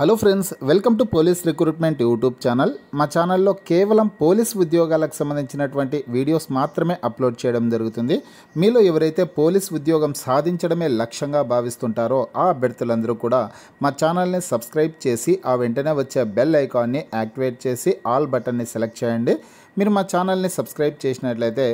hello friends welcome to police recruitment YouTube channel మా ఛానల్లో కేవలం పోలీస్ ఉద్యోగాలకు సంబంధించినటువంటి వీడియోస్ మాత్రమే అప్లోడ్ చేయడం జరుగుతుంది మీలో ఎవరైతే పోలీస్ ఉద్యోగం సాధించడమే లక్ష్యంగా భావిస్తుంటారో ఆ అభ్యర్థులందరూ కూడా మా ఛానల్ని సబ్స్క్రైబ్ చేసి ఆ వెంటనే వచ్చే బెల్ ఐకాన్ని యాక్టివేట్ చేసి ఆల్ బటన్ని సెలెక్ట్ చేయండి మీరు మా ఛానల్ని సబ్స్క్రైబ్ చేసినట్లయితే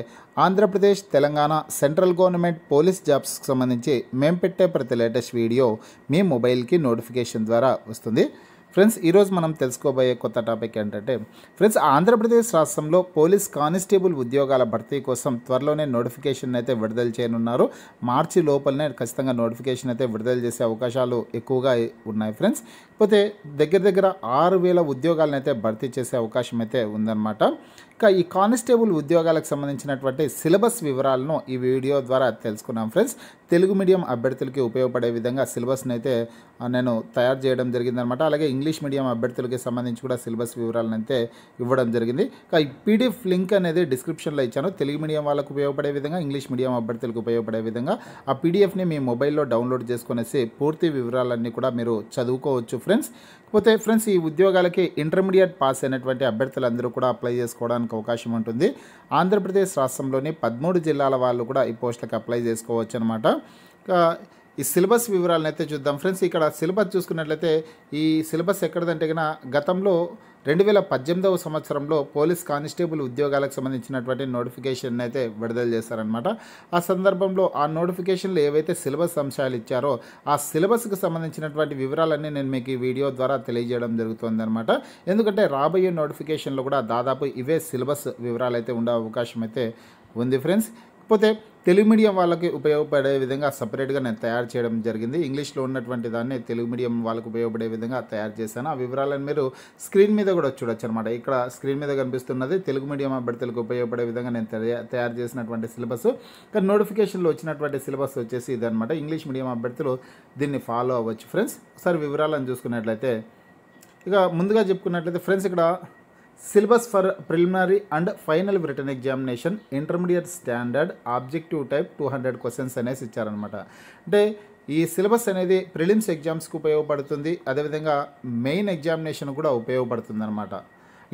Andhra Pradesh Telangana central government police జాబ్స్కి సంబంధించి మేము పెట్టే ప్రతి లేటెస్ట్ వీడియో మీ మొబైల్కి నోటిఫికేషన్ ద్వారా వస్తుంది ఉంటుంది ఫ్రెండ్స్ ఈరోజు మనం తెలుసుకోబోయే కొత్త టాపిక్ ఏంటంటే ఫ్రెండ్స్ ఆంధ్రప్రదేశ్ రాష్ట్రంలో పోలీస్ కానిస్టేబుల్ ఉద్యోగాల భర్తీ కోసం త్వరలోనే నోటిఫికేషన్ అయితే విడుదల చేయనున్నారు మార్చి లోపలనే ఖచ్చితంగా నోటిఫికేషన్ అయితే విడుదల చేసే అవకాశాలు ఎక్కువగా ఉన్నాయి ఫ్రెండ్స్ పోతే దగ్గర దగ్గర ఆరు వేల ఉద్యోగాలను అయితే భర్తీ చేసే అవకాశం అయితే ఉందన్నమాట ఇక ఈ కానిస్టేబుల్ ఉద్యోగాలకు సంబంధించినటువంటి సిలబస్ వివరాలను ఈ వీడియో ద్వారా తెలుసుకున్నాం ఫ్రెండ్స్ తెలుగు మీడియం అభ్యర్థులకి ఉపయోగపడే విధంగా సిలబస్ని అయితే నేను తయారు చేయడం జరిగిందనమాట అలాగే ఇంగ్లీష్ మీడియం అభ్యర్థులకి సంబంధించి కూడా సిలబస్ వివరాలను అయితే ఇవ్వడం జరిగింది ఇక ఈ పీడిఎఫ్ లింక్ అనేది డిస్క్రిప్షన్లో ఇచ్చాను తెలుగు మీడియం వాళ్ళకు ఉపయోగపడే విధంగా ఇంగ్లీష్ మీడియం అభ్యర్థులకు ఉపయోగపడే విధంగా ఆ పీడిఎఫ్ని మీ మొబైల్లో డౌన్లోడ్ చేసుకునేసి పూర్తి వివరాలన్నీ కూడా మీరు చదువుకోవచ్చు ఫ్రెండ్స్ పోతే ఫ్రెండ్స్ ఈ ఉద్యోగాలకి ఇంటర్మీడియట్ పాస్ అయినటువంటి అభ్యర్థులందరూ కూడా అప్లై చేసుకోవడానికి చేసుకోవడానికి అవకాశం ఉంటుంది ఆంధ్రప్రదేశ్ రాష్ట్రంలోని పదమూడు జిల్లాల వాళ్ళు కూడా ఈ పోస్టులకు అప్లై చేసుకోవచ్చు అనమాట ఈ సిలబస్ వివరాలను అయితే చూద్దాం ఫ్రెండ్స్ ఇక్కడ సిలబస్ చూసుకున్నట్లయితే ఈ సిలబస్ ఎక్కడదంటే కనుక గతంలో రెండు వేల పద్దెనిమిదవ సంవత్సరంలో పోలీస్ కానిస్టేబుల్ ఉద్యోగాలకు సంబంధించినటువంటి నోటిఫికేషన్ అయితే విడుదల చేశారనమాట ఆ సందర్భంలో ఆ నోటిఫికేషన్లో ఏవైతే సిలబస్ అంశాలు ఇచ్చారో ఆ సిలబస్కి సంబంధించినటువంటి వివరాలన్నీ నేను మీకు ఈ వీడియో ద్వారా తెలియజేయడం అనమాట ఎందుకంటే రాబోయే నోటిఫికేషన్లో కూడా దాదాపు ఇవే సిలబస్ వివరాలు అయితే ఉండే అవకాశం అయితే ఉంది ఫ్రెండ్స్ పోతే తెలుగు మీడియం వాళ్ళకి ఉపయోగపడే విధంగా సపరేట్గా నేను తయారు చేయడం జరిగింది ఇంగ్లీష్లో ఉన్నటువంటి దాన్ని తెలుగు మీడియం వాళ్ళకి ఉపయోగపడే విధంగా తయారు చేశాను ఆ వివరాలను మీరు స్క్రీన్ మీద కూడా చూడొచ్చు అనమాట ఇక్కడ స్క్రీన్ మీద కనిపిస్తున్నది తెలుగు మీడియం అభ్యర్థులకు ఉపయోగపడే విధంగా నేను తయారు చేసినటువంటి సిలబస్ కానీ నోటిఫికేషన్లో వచ్చినటువంటి సిలబస్ వచ్చేసి ఇది అనమాట ఇంగ్లీష్ మీడియం అభ్యర్థులు దీన్ని ఫాలో అవ్వచ్చు ఫ్రెండ్స్ ఒకసారి వివరాలను చూసుకున్నట్లయితే ఇక ముందుగా చెప్పుకున్నట్లయితే ఫ్రెండ్స్ ఇక్కడ syllabus for preliminary and final written examination intermediate standard objective type two hundred questions అనేసి ఇచ్చారనమాట అంటే ఈ సిలబస్ అనేది ప్రిలిమ్స్ ఎగ్జామ్స్కి ఉపయోగపడుతుంది అదేవిధంగా మెయిన్ ఎగ్జామినేషన్ కూడా ఉపయోగపడుతుంది అనమాట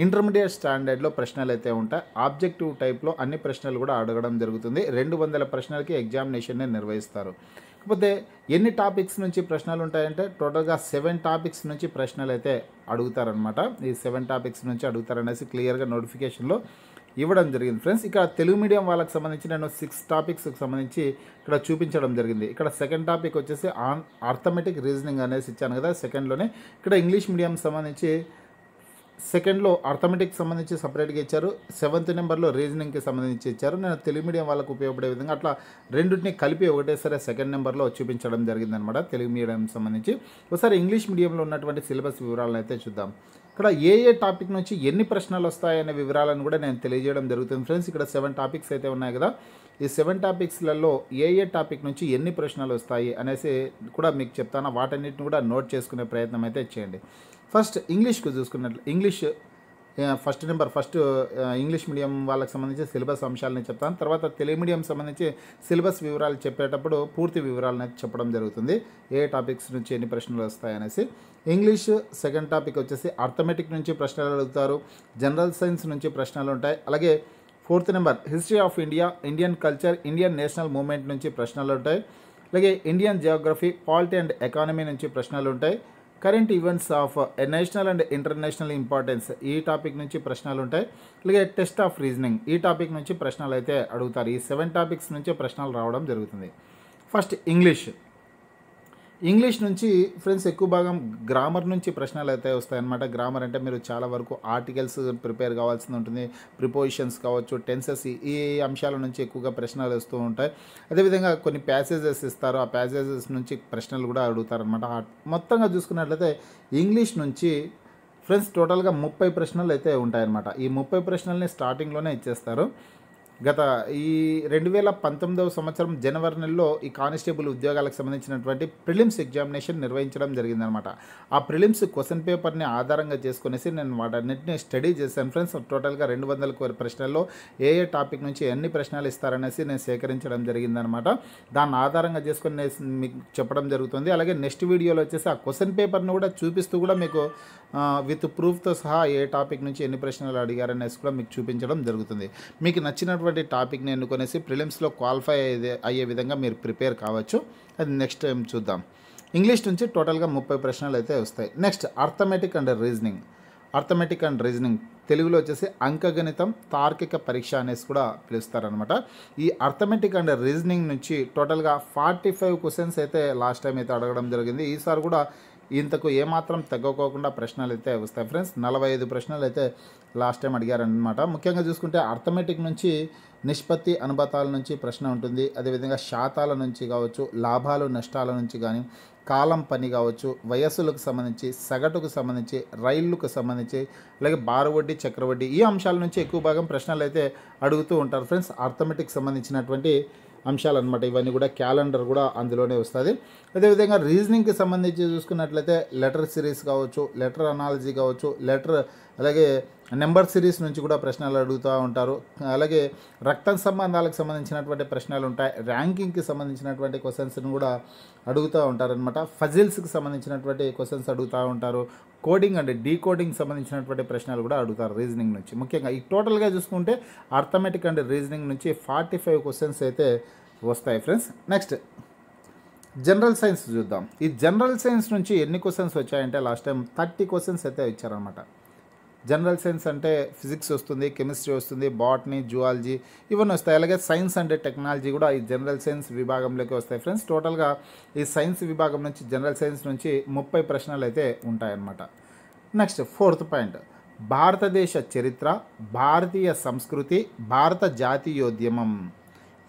ఇంటర్మీడియట్ స్టాండర్డ్లో ప్రశ్నలు అయితే ఉంటాయి ఆబ్జెక్టివ్ టైప్లో అన్ని ప్రశ్నలు కూడా అడగడం జరుగుతుంది రెండు వందల ప్రశ్నలకి ఎగ్జామినేషన్ని నిర్వహిస్తారు కాకపోతే ఎన్ని టాపిక్స్ నుంచి ప్రశ్నలు ఉంటాయంటే టోటల్గా సెవెన్ టాపిక్స్ నుంచి ప్రశ్నలు అయితే అడుగుతారనమాట ఈ సెవెన్ టాపిక్స్ నుంచి అడుగుతారనేసి క్లియర్గా నోటిఫికేషన్లో ఇవ్వడం జరిగింది ఫ్రెండ్స్ ఇక్కడ తెలుగు మీడియం వాళ్ళకి సంబంధించి నేను సిక్స్ టాపిక్స్కి సంబంధించి ఇక్కడ చూపించడం జరిగింది ఇక్కడ సెకండ్ టాపిక్ వచ్చేసి ఆన్ ఆర్థమెటిక్ రీజనింగ్ అనేసి ఇచ్చాను కదా సెకండ్లోనే ఇక్కడ ఇంగ్లీష్ మీడియం సంబంధించి సెకండ్లో అర్థమెటిక్ సంబంధించి సపరేట్గా ఇచ్చారు సెవెంత్ నెంబర్లో రీజనింగ్కి సంబంధించి ఇచ్చారు నేను తెలుగు మీడియం వాళ్ళకు ఉపయోగపడే విధంగా అట్లా రెండింటిని కలిపి సరే సెకండ్ నెంబర్లో చూపించడం జరిగిందనమాట తెలుగు మీడియం సంబంధించి ఒకసారి ఇంగ్లీష్ మీడియంలో ఉన్నటువంటి సిలబస్ వివరాలను అయితే చూద్దాం ఇక్కడ ఏ ఏ టాపిక్ నుంచి ఎన్ని ప్రశ్నలు వస్తాయనే వివరాలను కూడా నేను తెలియజేయడం జరుగుతుంది ఫ్రెండ్స్ ఇక్కడ సెవెన్ టాపిక్స్ అయితే ఉన్నాయి కదా ఈ సెవెన్ టాపిక్స్లలో ఏ ఏ టాపిక్ నుంచి ఎన్ని ప్రశ్నలు వస్తాయి అనేసి కూడా మీకు చెప్తాను వాటన్నిటిని కూడా నోట్ చేసుకునే ప్రయత్నం అయితే చేయండి ఫస్ట్ ఇంగ్లీష్కు చూసుకున్నట్లు English first number first English medium వాళ్ళకి సంబంధించి సిలబస్ అంశాలని చెప్తాను తర్వాత తెలుగు మీడియం సంబంధించి సిలబస్ వివరాలు చెప్పేటప్పుడు పూర్తి వివరాలను చెప్పడం జరుగుతుంది ఏ టాపిక్స్ నుంచి ఎన్ని ప్రశ్నలు వస్తాయనేసి ఇంగ్లీష్ సెకండ్ టాపిక్ వచ్చేసి అర్థమెటిక్ నుంచి ప్రశ్నలు అడుగుతారు జనరల్ సైన్స్ నుంచి ప్రశ్నలు ఉంటాయి అలాగే fourth number history of India Indian culture Indian national movement నుంచి ప్రశ్నలు ఉంటాయి అలాగే Indian geography polity and economy నుంచి ప్రశ్నలు ఉంటాయి current events of national and international importance ఈ టాపిక్ నుంచి ప్రశ్నలు ఉంటాయి అలాగే టెస్ట్ ఆఫ్ రీజనింగ్ ఈ టాపిక్ నుంచి ప్రశ్నలు అయితే అడుగుతారు ఈ సెవెన్ టాపిక్స్ నుంచి ప్రశ్నలు రావడం జరుగుతుంది ఫస్ట్ ఇంగ్లీష్ ఇంగ్లీష్ నుంచి ఫ్రెండ్స్ ఎక్కువ భాగం గ్రామర్ నుంచి ప్రశ్నలు అయితే వస్తాయన్నమాట గ్రామర్ అంటే మీరు చాలా వరకు ఆర్టికల్స్ ప్రిపేర్ కావాల్సి ఉంటుంది ప్రిపోజిషన్స్ కావచ్చు టెన్సెస్ ఈ అంశాల నుంచి ఎక్కువగా ప్రశ్నలు వస్తూ ఉంటాయి అదేవిధంగా కొన్ని ప్యాసేజెస్ ఇస్తారు ఆ ప్యాసేజెస్ నుంచి ప్రశ్నలు కూడా అడుగుతారనమాట మొత్తంగా చూసుకున్నట్లయితే ఇంగ్లీష్ నుంచి ఫ్రెండ్స్ టోటల్గా ముప్పై ప్రశ్నలు అయితే ఉంటాయన్నమాట ఈ ముప్పై ప్రశ్నల్ని స్టార్టింగ్లోనే ఇచ్చేస్తారు గత ఈ రెండు వేల పంతొమ్మిదవ సంవత్సరం జనవరి నెలలో ఈ కానిస్టేబుల్ ఉద్యోగాలకు సంబంధించినటువంటి ప్రిలిమ్స్ ఎగ్జామినేషన్ నిర్వహించడం జరిగిందనమాట ఆ ప్రిలిమ్స్ క్వశ్చన్ పేపర్ని ఆధారంగా చేసుకునేసి నేను వాటన్నింటినీ స్టడీ చేశాను ఫ్రెండ్స్ టోటల్గా రెండు వందల ప్రశ్నల్లో ఏ ఏ టాపిక్ నుంచి ఎన్ని ప్రశ్నలు ఇస్తారనేసి నేను సేకరించడం జరిగిందనమాట దాన్ని ఆధారంగా చేసుకుని మీకు చెప్పడం జరుగుతుంది అలాగే నెక్స్ట్ వీడియోలో వచ్చేసి ఆ క్వశ్చన్ పేపర్ను కూడా చూపిస్తూ కూడా మీకు విత్ ప్రూఫ్తో సహా ఏ టాపిక్ నుంచి ఎన్ని ప్రశ్నలు అడిగారనేసి కూడా మీకు చూపించడం జరుగుతుంది మీకు నచ్చినటువంటి ఇటువంటి టాపిక్ని ఎన్నుకొనేసి ప్రిలిమ్స్లో క్వాలిఫై అయ్యే అయ్యే విధంగా మీరు ప్రిపేర్ కావచ్చు అది నెక్స్ట్ టైం చూద్దాం ఇంగ్లీష్ నుంచి టోటల్గా ముప్పై ప్రశ్నలు అయితే వస్తాయి next arithmetic and reasoning arithmetic and reasoning తెలుగులో వచ్చేసి అంకగణితం తార్కిక పరీక్ష అనేసి కూడా పిలుస్తారనమాట ఈ అర్థమెటిక్ అండ్ రీజనింగ్ నుంచి టోటల్గా ఫార్టీ ఫైవ్ క్వశ్చన్స్ అయితే లాస్ట్ టైం అయితే అడగడం జరిగింది ఈసారి కూడా ఇంతకు ఏమాత్రం తగ్గకోకుండా ప్రశ్నలు అయితే వస్తాయి ఫ్రెండ్స్ నలభై ఐదు ప్రశ్నలు అయితే లాస్ట్ టైం అడిగారనమాట ముఖ్యంగా చూసుకుంటే అర్థమెటిక్ నుంచి నిష్పత్తి అనుబతాల నుంచి ప్రశ్న ఉంటుంది అదేవిధంగా శాతాల నుంచి కావచ్చు లాభాలు నష్టాల నుంచి కానీ కాలం పని కావచ్చు వయస్సులకు సంబంధించి సగటుకు సంబంధించి రైళ్లకు సంబంధించి అలాగే బారవడ్డీ చక్రవడ్డీ ఈ అంశాల నుంచి ఎక్కువ భాగం ప్రశ్నలు అయితే అడుగుతూ ఉంటారు ఫ్రెండ్స్ అర్థమెటిక్ సంబంధించినటువంటి అంశాలు అనమాట ఇవన్నీ కూడా క్యాలెండర్ కూడా అందులోనే వస్తుంది అదేవిధంగా రీజనింగ్కి సంబంధించి చూసుకున్నట్లయితే లెటర్ సిరీస్ కావచ్చు లెటర్ అనాలజీ కావచ్చు లెటర్ అలాగే నెంబర్ సిరీస్ నుంచి కూడా ప్రశ్నలు అడుగుతూ ఉంటారు అలాగే రక్త సంబంధాలకు సంబంధించినటువంటి ప్రశ్నలు ఉంటాయి ర్యాంకింగ్కి సంబంధించినటువంటి క్వశ్చన్స్ని కూడా అడుగుతూ ఉంటారనమాట ఫజిల్స్కి సంబంధించినటువంటి క్వశ్చన్స్ అడుగుతూ ఉంటారు కోడింగ్ అండ్ డీకోడింగ్ సంబంధించినటువంటి ప్రశ్నలు కూడా అడుగుతారు రీజనింగ్ నుంచి ముఖ్యంగా ఈ టోటల్గా చూసుకుంటే అర్థమెటిక్ అండ్ రీజనింగ్ నుంచి ఫార్టీ ఫైవ్ క్వశ్చన్స్ అయితే వస్తాయి ఫ్రెండ్స్ నెక్స్ట్ జనరల్ సైన్స్ చూద్దాం ఈ జనరల్ సైన్స్ నుంచి ఎన్ని క్వశ్చన్స్ వచ్చాయంటే లాస్ట్ టైం థర్టీ క్వశ్చన్స్ అయితే ఇచ్చారనమాట జనరల్ సైన్స్ అంటే ఫిజిక్స్ వస్తుంది కెమిస్ట్రీ వస్తుంది బాటనీ జువాలజీ ఇవన్నీ వస్తాయి అలాగే సైన్స్ అండ్ టెక్నాలజీ కూడా ఈ జనరల్ సైన్స్ విభాగంలోకి వస్తాయి ఫ్రెండ్స్ టోటల్గా ఈ సైన్స్ విభాగం నుంచి జనరల్ సైన్స్ నుంచి ముప్పై ప్రశ్నలు అయితే ఉంటాయన్నమాట నెక్స్ట్ ఫోర్త్ పాయింట్ భారతదేశ చరిత్ర భారతీయ సంస్కృతి భారత జాతీయోద్యమం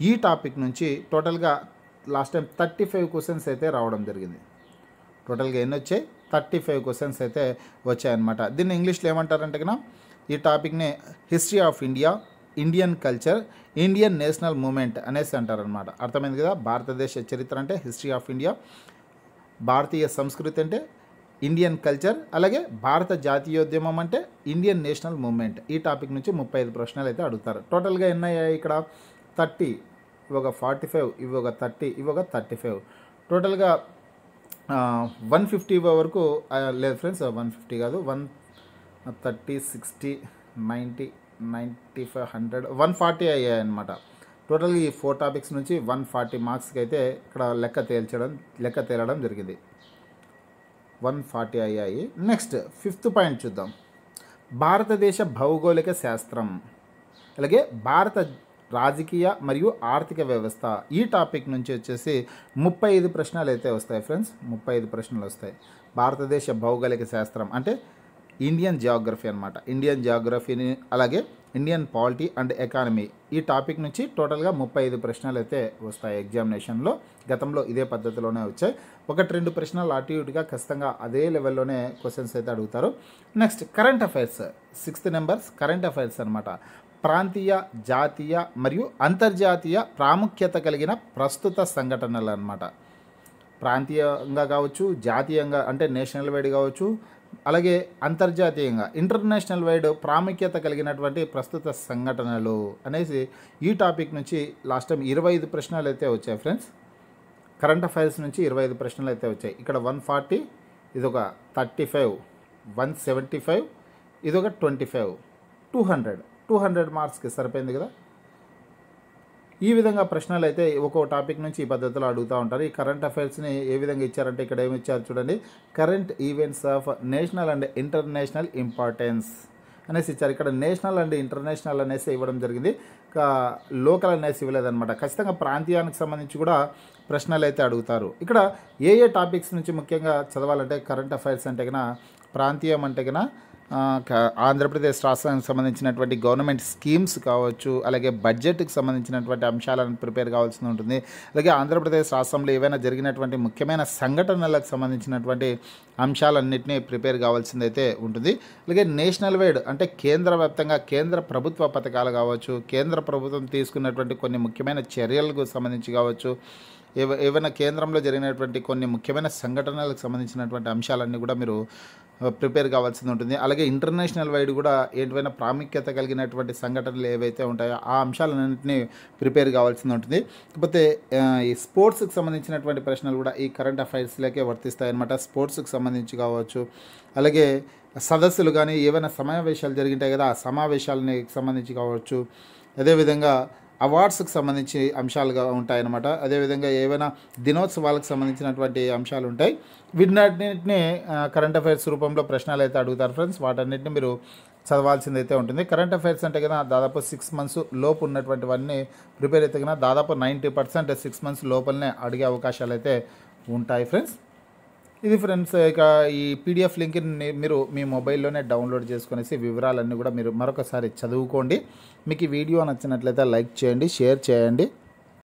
ఈ టాపిక్ నుంచి టోటల్గా last time thirty five questions అయితే రావడం జరిగింది టోటల్గా ఎన్ని వచ్చాయి థర్టీ ఫైవ్ క్వశ్చన్స్ అయితే వచ్చాయన్నమాట దీన్ని ఇంగ్లీష్లో ఏమంటారంటే కదా ఈ టాపిక్ని history of India Indian culture Indian national movement అనేసి అంటారనమాట అర్థమైంది కదా భారతదేశ చరిత్ర అంటే హిస్టరీ ఆఫ్ ఇండియా భారతీయ సంస్కృతి అంటే ఇండియన్ కల్చర్ అలాగే భారత జాతీయోద్యమం అంటే ఇండియన్ నేషనల్ మూమెంట్ ఈ టాపిక్ నుంచి ముప్పై ఐదు ప్రశ్నలు అయితే అడుగుతారు టోటల్గా ఎన్ని అయ్యాయి ఇక్కడ థర్టీ ఇవి ఒక ఫార్టీ ఫైవ్ ఇవి ఒక థర్టీ ఇవి ఒక థర్టీ ఫైవ్ టోటల్గా వన్ ఫిఫ్టీ వరకు లేదు ఫ్రెండ్స్ వన్ ఫిఫ్టీ కాదు one thirty sixty ninety ninety five hundred one forty అయ్యాయన్నమాట టోటల్ ఈ ఫోర్ టాపిక్స్ నుంచి వన్ ఫార్టీ మార్క్స్కి అయితే ఇక్కడ లెక్క తేల్చడం లెక్క తేలడం జరిగింది వన్ ఫార్టీ అయ్యాయి నెక్స్ట్ ఫిఫ్త్ పాయింట్ చూద్దాం భారతదేశ భౌగోళిక శాస్త్రం అలాగే భారత రాజకీయ మరియు ఆర్థిక వ్యవస్థ ఈ టాపిక్ నుంచి వచ్చేసి ముప్పై ఐదు ప్రశ్నలు అయితే వస్తాయి ఫ్రెండ్స్ ముప్పై ఐదు ప్రశ్నలు వస్తాయి భారతదేశ భౌగోళిక శాస్త్రం అంటే ఇండియన్ జియోగ్రఫీ అనమాట ఇండియన్ జియోగ్రఫీని అలాగే ఇండియన్ పాలిటీ అండ్ ఎకానమీ ఈ టాపిక్ నుంచి టోటల్గా ముప్పై ఐదు ప్రశ్నలు అయితే వస్తాయి ఎగ్జామినేషన్లో గతంలో ఇదే పద్ధతిలోనే వచ్చాయి ఒకటి రెండు ప్రశ్నలు అటు ఇటుగా ఖచ్చితంగా అదే లెవెల్లోనే క్వశ్చన్స్ అయితే అడుగుతారు next current affairs sixth numbers current affairs అనమాట ప్రాంతీయ జాతీయ మరియు అంతర్జాతీయ ప్రాముఖ్యత కలిగిన ప్రస్తుత సంఘటనలు అనమాట ప్రాంతీయంగా కావచ్చు జాతీయంగా అంటే నేషనల్ వైడ్ కావచ్చు అలాగే అంతర్జాతీయంగా ఇంటర్నేషనల్ వైడ్ ప్రాముఖ్యత కలిగినటువంటి ప్రస్తుత సంఘటనలు అనేసి ఈ టాపిక్ నుంచి లాస్ట్ టైం ఇరవై ఐదు ప్రశ్నలు అయితే వచ్చాయి ఫ్రెండ్స్ కరెంట్ అఫైర్స్ నుంచి ఇరవై ఐదు ప్రశ్నలు అయితే వచ్చాయి ఇక్కడ వన్ ఫార్టీ ఇది ఒక thirty five one seventy five ఇది ఒక twenty five two hundred two hundred మార్క్స్కి సరిపోయింది కదా ఈ విధంగా ప్రశ్నలు అయితే ఒక్కో టాపిక్ నుంచి ఈ పద్ధతిలో అడుగుతూ ఉంటారు ఈ కరెంట్ అఫైర్స్ని ఏ విధంగా ఇచ్చారంటే ఇక్కడ ఏమి ఇచ్చారు చూడండి current events of national and international importance అనేసి ఇచ్చారు ఇక్కడ నేషనల్ అండ్ ఇంటర్నేషనల్ అనేసి ఇవ్వడం జరిగింది లోకల్ అనేసి ఇవ్వలేదన్నమాట ఖచ్చితంగా ప్రాంతీయానికి సంబంధించి కూడా ప్రశ్నలు అయితే అడుగుతారు ఇక్కడ ఏ ఏ టాపిక్స్ నుంచి ముఖ్యంగా చదవాలంటే కరెంట్ అఫైర్స్ అంటే కన్నా ప్రాంతీయం అంటే కన్నా ఆంధ్రప్రదేశ్ రాష్ట్రానికి సంబంధించినటువంటి గవర్నమెంట్ స్కీమ్స్ కావచ్చు అలాగే బడ్జెట్కి సంబంధించినటువంటి అంశాలను ప్రిపేర్ కావాల్సి ఉంటుంది అలాగే ఆంధ్రప్రదేశ్ రాష్ట్రంలో ఏవైనా జరిగినటువంటి ముఖ్యమైన సంఘటనలకు సంబంధించినటువంటి అంశాలన్నింటినీ ప్రిపేర్ కావాల్సింది అయితే ఉంటుంది అలాగే నేషనల్ వైడ్ అంటే కేంద్ర వ్యాప్తంగా కేంద్ర ప్రభుత్వ పథకాలు కావచ్చు కేంద్ర ప్రభుత్వం తీసుకున్నటువంటి కొన్ని ముఖ్యమైన చర్యలకు సంబంధించి కావచ్చు ఏవైనా కేంద్రంలో జరిగినటువంటి కొన్ని ముఖ్యమైన సంఘటనలకు సంబంధించినటువంటి అంశాలన్నీ కూడా మీరు ప్రిపేర్ కావాల్సింది ఉంటుంది అలాగే ఇంటర్నేషనల్ వైడ్ కూడా ఏంటివైనా ప్రాముఖ్యత కలిగినటువంటి సంఘటనలు ఏవైతే ఉంటాయో ఆ అంశాలన్నింటినీ ప్రిపేర్ కావాల్సింది ఉంటుంది కాకపోతే ఈ స్పోర్ట్స్కి సంబంధించినటువంటి ప్రశ్నలు కూడా ఈ కరెంట్ అఫైర్స్లోకే వర్తిస్తాయన్నమాట స్పోర్ట్స్కి సంబంధించి కావచ్చు అలాగే సదస్సులు కానీ ఏవైనా సమావేశాలు జరిగింటాయి కదా ఆ సమావేశాలని సంబంధించి కావచ్చు అదేవిధంగా అవార్డ్స్కి సంబంధించి అంశాలుగా ఉంటాయన్నమాట అదేవిధంగా ఏవైనా దినోత్సవాలకు సంబంధించినటువంటి అంశాలు ఉంటాయి వీటిన్నింటిని కరెంట్ అఫైర్స్ రూపంలో ప్రశ్నలు అయితే అడుగుతారు ఫ్రెండ్స్ వాటన్నిటిని మీరు చదవాల్సింది అయితే ఉంటుంది కరెంట్ అఫైర్స్ అంటే కదా దాదాపు సిక్స్ మంత్స్ లోపు ఉన్నటువంటివన్నీ ప్రిపేర్ అయితే కదా దాదాపు నైంటీ పర్సెంట్ సిక్స్ మంత్స్ లోపలనే అడిగే అవకాశాలు అయితే ఉంటాయి ఫ్రెండ్స్ ఇది ఫ్రెండ్స్ ఇక ఈ పీడిఎఫ్ లింక్ని మీరు మీ మొబైల్లోనే డౌన్లోడ్ చేసుకునేసి వివరాలన్నీ కూడా మీరు మరొకసారి చదువుకోండి మీకు ఈ వీడియో నచ్చినట్లయితే లైక్ చేయండి షేర్ చేయండి